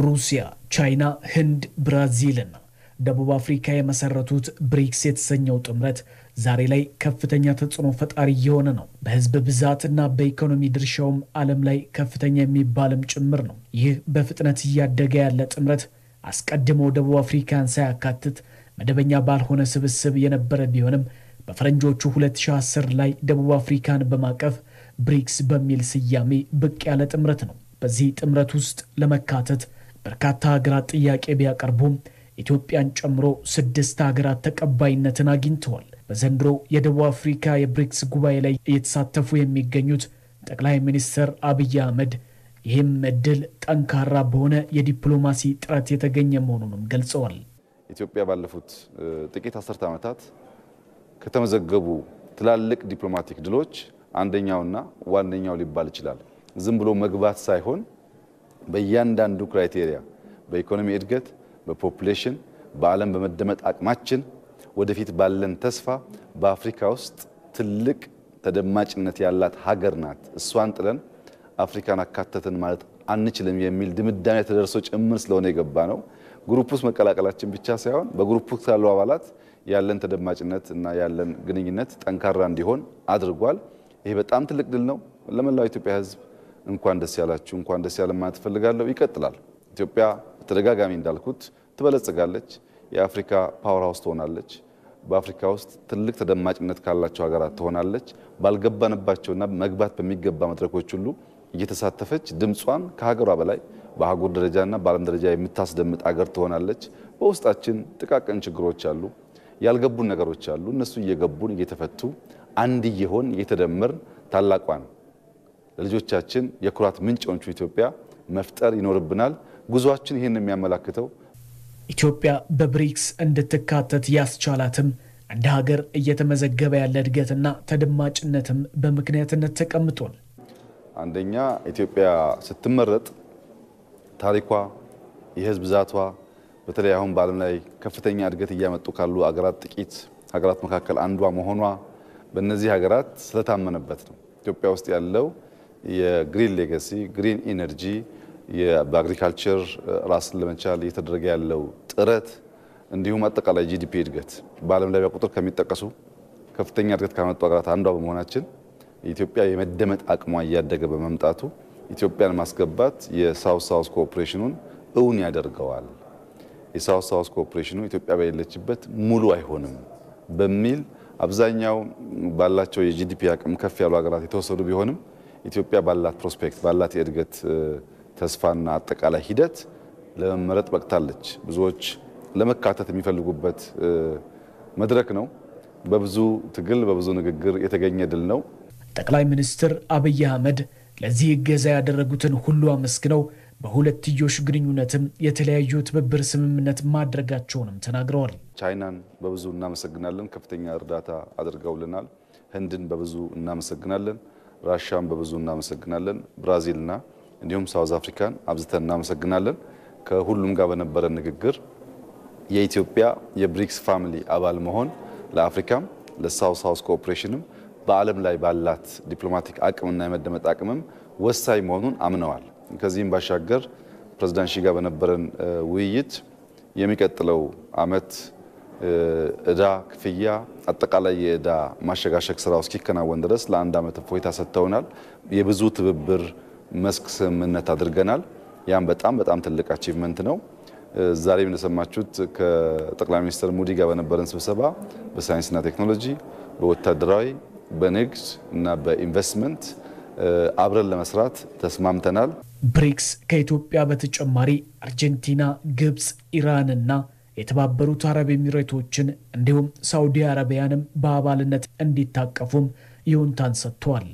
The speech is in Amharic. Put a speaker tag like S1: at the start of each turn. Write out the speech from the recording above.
S1: ሩሲያ፣ ቻይና፣ ህንድ፣ ብራዚልና ደቡብ አፍሪካ የመሰረቱት ብሪክስ የተሰኘው ጥምረት ዛሬ ላይ ከፍተኛ ተጽዕኖ ፈጣሪ እየሆነ ነው። በህዝብ ብዛትና በኢኮኖሚ ድርሻውም ዓለም ላይ ከፍተኛ የሚባልም ጭምር ነው። ይህ በፍጥነት እያደገ ያለ ጥምረት አስቀድሞ ደቡብ አፍሪካን ሳያካትት መደበኛ ባልሆነ ስብስብ የነበረ ቢሆንም በፈረንጆቹ 2010 ላይ ደቡብ አፍሪካን በማቀፍ ብሪክስ በሚል ስያሜ ብቅ ያለ ጥምረት ነው። በዚህ ጥምረት ውስጥ ለመካተት በርካታ ሀገራት ጥያቄ ቢያቀርቡም ኢትዮጵያን ጨምሮ ስድስት ሀገራት ተቀባይነትን አግኝተዋል። በዘንድሮ የደቡብ አፍሪካ የብሪክስ ጉባኤ ላይ እየተሳተፉ የሚገኙት ጠቅላይ ሚኒስትር አብይ አህመድ ይህም እድል ጠንካራ በሆነ የዲፕሎማሲ ጥረት የተገኘ መሆኑንም ገልጸዋል።
S2: ኢትዮጵያ ባለፉት ጥቂት አስርተ ዓመታት ከተመዘገቡ ትላልቅ ዲፕሎማቲክ ድሎች አንደኛውና ዋነኛው ሊባል ይችላል። ዝም ብሎ መግባት ሳይሆን በእያንዳንዱ ክራይቴሪያ በኢኮኖሚ እድገት፣ በፖፕሌሽን፣ በዓለም በመደመጥ አቅማችን፣ ወደፊት ባለን ተስፋ በአፍሪካ ውስጥ ትልቅ ተደማጭነት ያላት ሀገር ናት። እሷን ጥለን አፍሪካን አካተትን ማለት አንችልም የሚል ድምዳሜ ተደርሶ ጭምር ስለሆነ የገባ ነው። ግሩፕ ውስጥ መቀላቀላችን ብቻ ሳይሆን በግሩፕ ውስጥ ያሉ አባላት ያለን ተደማጭነት እና ያለን ግንኙነት ጠንካራ እንዲሆን አድርጓል። ይሄ በጣም ትልቅ ድል ነው ለመላው ኢትዮጵያ ሕዝብ እንኳን ደስ ያላችሁ፣ እንኳን ደስ ያለ ማለት እፈልጋለሁ። ይቀጥላል። ኢትዮጵያ ተደጋጋሚ እንዳልኩት ትበለጽጋለች፣ የአፍሪካ ፓወር ሃውስ ትሆናለች፣ በአፍሪካ ውስጥ ትልቅ ተደማጭነት ካላቸው ሀገራት ትሆናለች። ባልገባንባቸውና መግባት በሚገባ መድረኮች ሁሉ እየተሳተፈች ድምጿን ከሀገሯ በላይ በአህጉር ደረጃና በዓለም ደረጃ የምታስደምጥ አገር ትሆናለች። በውስጣችን ጥቃቅን ችግሮች አሉ፣ ያልገቡን ነገሮች አሉ። እነሱ እየገቡን እየተፈቱ አንድ እየሆን እየተደመርን ታላቋን ለልጆቻችን የኩራት ምንጭ የሆነች ኢትዮጵያ መፍጠር ይኖርብናል። ጉዟችን ይህን የሚያመላክተው
S1: ኢትዮጵያ በብሪክስ እንድትካተት ያስቻላትም እንደ ሀገር እየተመዘገበ ያለ እድገትና ተደማጭነትም በምክንያትነት ተቀምጧል።
S2: አንደኛ ኢትዮጵያ ስትመረጥ ታሪኳ፣ የህዝብ ብዛቷ በተለይ አሁን በዓለም ላይ ከፍተኛ እድገት እያመጡ ካሉ ሀገራት ጥቂት ሀገራት መካከል አንዷ መሆኗ በእነዚህ ሀገራት ስለታመነበት ነው። ኢትዮጵያ ውስጥ ያለው የግሪን ሌጋሲ ግሪን ኢነርጂ በአግሪካልቸር ራስን ለመቻል እየተደረገ ያለው ጥረት እንዲሁም አጠቃላይ ጂዲፒ እድገት በዓለም ላይ ቁጥር ከሚጠቀሱ ከፍተኛ እድገት ካመጡ ሀገራት አንዷ በመሆናችን ኢትዮጵያ የመደመጥ አቅሟ እያደገ በመምጣቱ ኢትዮጵያን ማስገባት የሳውስ ሳውስ ኮኦፕሬሽኑን እውን ያደርገዋል። የሳውስ ሳውስ ኮኦፕሬሽኑ ኢትዮጵያ በሌለችበት ሙሉ አይሆንም በሚል አብዛኛው ባላቸው የጂዲፒ አቅም ከፍ ያሉ ሀገራት የተወሰዱ ቢሆንም ኢትዮጵያ ባላት ፕሮስፔክት ባላት የእድገት ተስፋና አጠቃላይ ሂደት ለመመረጥ በቅታለች። ብዙዎች ለመካተት የሚፈልጉበት መድረክ ነው። በብዙ ትግል በብዙ ንግግር የተገኘ ድል ነው።
S1: ጠቅላይ ሚኒስትር አብይ አህመድ ለዚህ እገዛ ያደረጉትን ሁሉ አመስግነው በሁለትዮሽ ግንኙነትም የተለያዩ ትብብር ስምምነት ማድረጋቸውንም ተናግረዋል።
S2: ቻይናን በብዙ እናመሰግናለን። ከፍተኛ እርዳታ አድርገውልናል። ህንድን በብዙ እናመሰግናለን። ራሻን በብዙ እናመሰግናለን። ብራዚልና እንዲሁም ሳውዝ አፍሪካን አብዝተን እናመሰግናለን። ከሁሉም ጋር በነበረ ንግግር የኢትዮጵያ የብሪክስ ፋሚሊ አባል መሆን ለአፍሪካም ለሳውስ ሳውዝ ኮኦፕሬሽንም በዓለም ላይ ባላት ዲፕሎማቲክ አቅምና የመደመጥ አቅምም ወሳኝ መሆኑን አምነዋል። ከዚህም ባሻገር ፕሬዚዳንት ሺ ጋር በነበረን ውይይት የሚቀጥለው አመት እዳ ክፍያ፣ አጠቃላይ የእዳ ማሸጋሸግ ስራው እስኪከናወን ድረስ ለአንድ ዓመት እፎይታ ሰጥተውናል። የብዙ ትብብር መስክ ስምምነት አድርገናል። ያም በጣም በጣም ትልቅ አቺቭመንት ነው። ዛሬም እንደሰማችሁት ከጠቅላይ ሚኒስትር ሙዲ ጋር በነበረን ስብሰባ በሳይንስና ቴክኖሎጂ፣ በወታደራዊ፣ በንግድ እና በኢንቨስትመንት አብረን ለመስራት ተስማምተናል።
S1: ብሪክስ ከኢትዮጵያ በተጨማሪ አርጀንቲና፣ ግብፅ፣ ኢራን እና የተባበሩት አረብ ኤሚሬቶችን እንዲሁም ሳውዲ አረቢያንም በአባልነት እንዲታቀፉም ይሁንታን ሰጥተዋል።